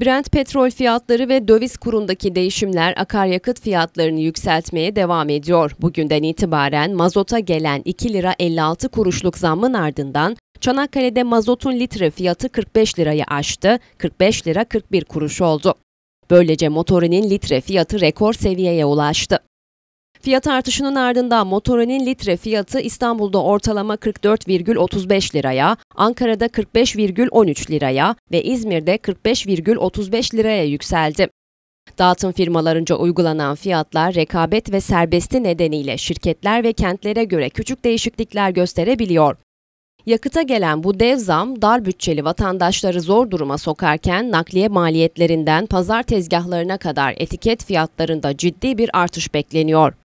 Brent petrol fiyatları ve döviz kurundaki değişimler akaryakıt fiyatlarını yükseltmeye devam ediyor. Bugünden itibaren mazota gelen 2 lira 56 kuruşluk zammın ardından Çanakkale'de mazotun litre fiyatı 45 lirayı aştı, 45 lira 41 kuruş oldu. Böylece motorinin litre fiyatı rekor seviyeye ulaştı. Fiyat artışının ardından motorinin litre fiyatı İstanbul'da ortalama 44,35 liraya, Ankara'da 45,13 liraya ve İzmir'de 45,35 liraya yükseldi. Dağıtım firmalarınca uygulanan fiyatlar rekabet ve serbesti nedeniyle şirketler ve kentlere göre küçük değişiklikler gösterebiliyor. Yakıta gelen bu dev zam dar bütçeli vatandaşları zor duruma sokarken nakliye maliyetlerinden pazar tezgahlarına kadar etiket fiyatlarında ciddi bir artış bekleniyor.